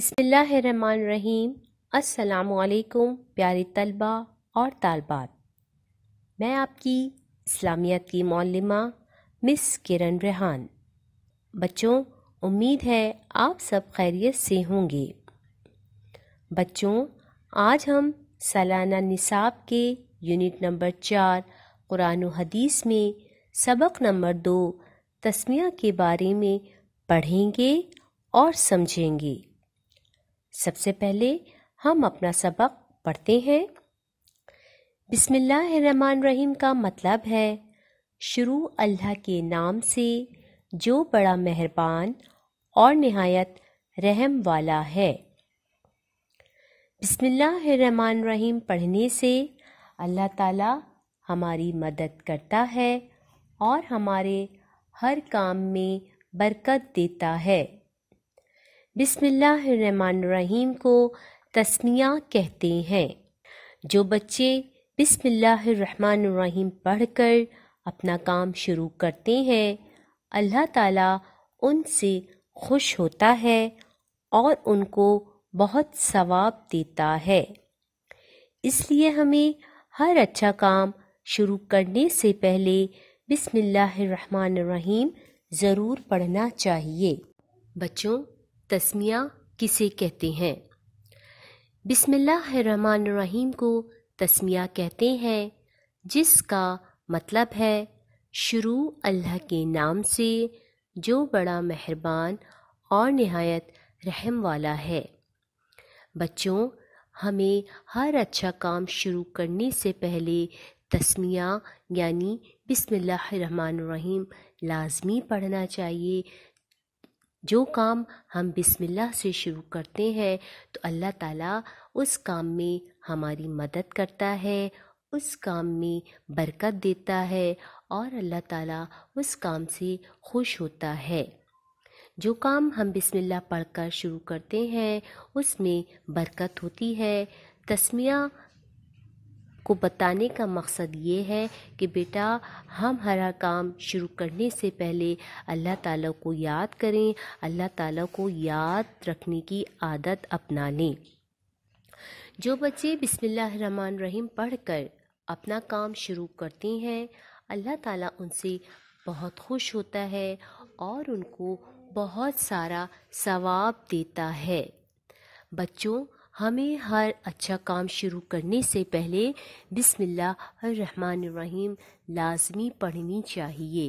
बिसमीम असलकुम प्यारे तलबा और तालबात मैं आपकी इस्लामियत की मौलिमा मिस किरण रेहान बच्चों उम्मीद है आप सब खैरियत से होंगे बच्चों आज हम सालाना निसाब के यूनिट नंबर चार कुरान हदीस में सबक नंबर दो तस्मिया के बारे में पढ़ेंगे और समझेंगे सबसे पहले हम अपना सबक पढ़ते हैं रहीम का मतलब है शुरू अल्लाह के नाम से जो बड़ा मेहरबान और नहायत रहम वाला है रहीम पढ़ने से अल्लाह ताला हमारी मदद करता है और हमारे हर काम में बरकत देता है बिसमीम को तस्मिया कहते हैं जो बच्चे बिसमीम पढ़कर अपना काम शुरू करते हैं अल्लाह ताला उनसे खुश होता है और उनको बहुत सवाब देता है इसलिए हमें हर अच्छा काम शुरू करने से पहले बिसमीम ज़रूर पढ़ना चाहिए बच्चों तस्मिया किसे कहते हैं बिसमीम को तस्मिया कहते हैं जिसका मतलब है शुरू अल्लाह के नाम से जो बड़ा मेहरबान और नहायत रहम वाला है बच्चों हमें हर अच्छा काम शुरू करने से पहले तस्मिया यानी बिसमीम लाजमी पढ़ना चाहिए जो काम हम बिस्मिल्लाह से शुरू करते हैं तो अल्लाह ताला उस काम में हमारी मदद करता है उस काम में बरकत देता है और अल्लाह ताला उस काम से खुश होता है जो काम हम बिस्मिल्लाह पढ़कर शुरू करते हैं उसमें बरकत होती है तस्मिया को बताने का मकसद ये है कि बेटा हम हरा काम शुरू करने से पहले अल्लाह ताला को याद करें अल्लाह ताला को याद रखने की आदत अपना लें जो बच्चे बिस्मिल्लाहमान रहीम पढ़कर अपना काम शुरू करते हैं अल्लाह ताला उनसे बहुत खुश होता है और उनको बहुत सारा सवाब देता है बच्चों हमें हर अच्छा काम शुरू करने से पहले बिसमीम लाजमी पढ़नी चाहिए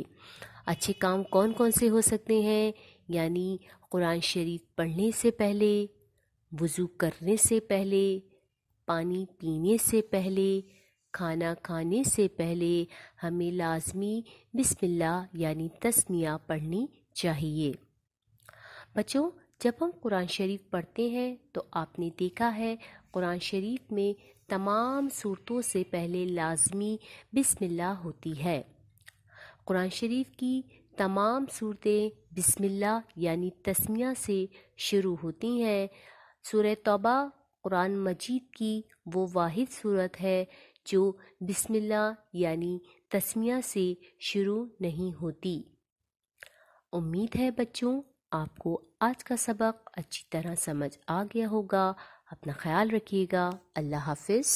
अच्छे काम कौन कौन से हो सकते हैं यानी कुरान शरीफ पढ़ने से पहले वज़ू करने से पहले पानी पीने से पहले खाना खाने से पहले हमें लाजमी बिस्मिल्लाह यानी तस्निया पढ़नी चाहिए बच्चों जब हम कुरान शरीफ पढ़ते हैं तो आपने देखा है कुरान शरीफ में तमाम सूरतों से पहले लाजमी बिस्मिल्लाह होती है कुरान शरीफ की तमाम सूरतें बिस्मिल्लाह यानी तस्मिया से शुरू होती हैं सूर तौबा कुरान मजीद की वो वाहिद सूरत है जो बिस्मिल्लाह यानी तस्मिया से शुरू नहीं होती उम्मीद है बच्चों आपको आज का सबक अच्छी तरह समझ आ गया होगा अपना ख्याल रखिएगा अल्लाह हाफिज़